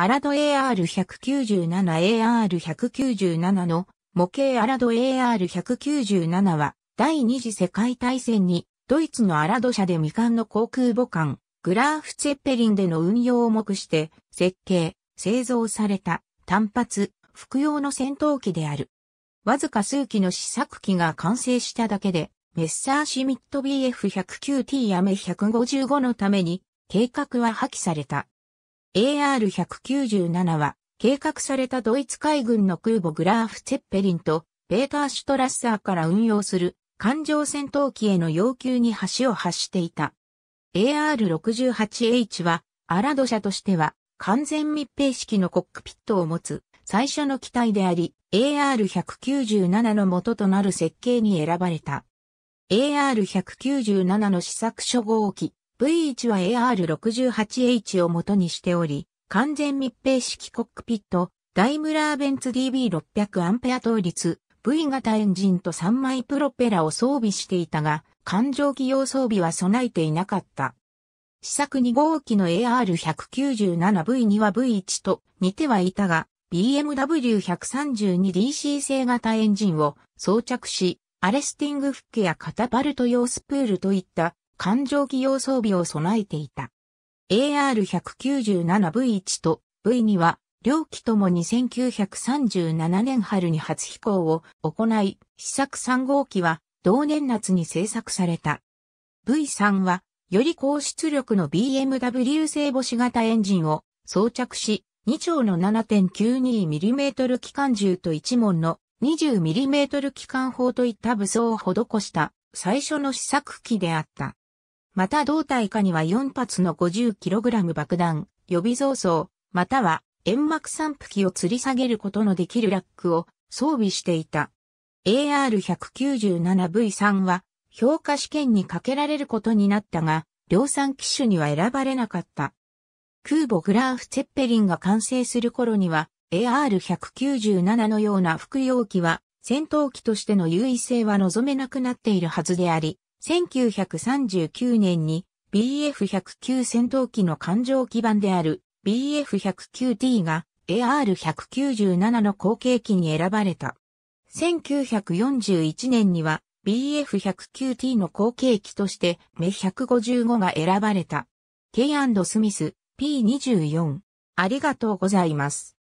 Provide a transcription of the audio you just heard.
アラド AR197AR197 の模型アラド AR197 は第二次世界大戦にドイツのアラド社で未完の航空母艦グラーフツェッペリンでの運用を目して設計、製造された単発、服用の戦闘機である。わずか数機の試作機が完成しただけでメッサーシミット BF109T アメ155のために計画は破棄された。AR-197 は、計画されたドイツ海軍の空母グラーフ・ツェッペリンと、ペーター・シュトラッサーから運用する、艦上戦闘機への要求に橋を発していた。AR-68H は、アラド社としては、完全密閉式のコックピットを持つ、最初の機体であり、AR-197 の元となる設計に選ばれた。AR-197 の試作初号機、V1 は AR68H を元にしており、完全密閉式コックピット、ダイムラーベンツ DB600 アンペア倒立、V 型エンジンと3枚プロペラを装備していたが、環状機用装備は備えていなかった。試作2号機の AR197V には V1 と似てはいたが、BMW132DC 製型エンジンを装着し、アレスティングフックやカタパルト用スプールといった艦上機用装備を備えていた。AR197V1 と V2 は、両機ともに1937年春に初飛行を行い、試作3号機は同年夏に製作された。V3 は、より高出力の BMW 製母子型エンジンを装着し、2丁の 7.92mm 機関銃と1門の 20mm 機関砲といった武装を施した最初の試作機であった。また胴体下には4発の 50kg 爆弾、予備増装、または煙幕散布機を吊り下げることのできるラックを装備していた。AR197V3 は評価試験にかけられることになったが、量産機種には選ばれなかった。空母グラーフ・ツェッペリンが完成する頃には、AR197 のような服用機は戦闘機としての優位性は望めなくなっているはずであり、1939年に BF109 戦闘機の艦上基盤である BF109T が AR197 の後継機に選ばれた。1941年には BF109T の後継機としてメ155が選ばれた。K& スミス P24。ありがとうございます。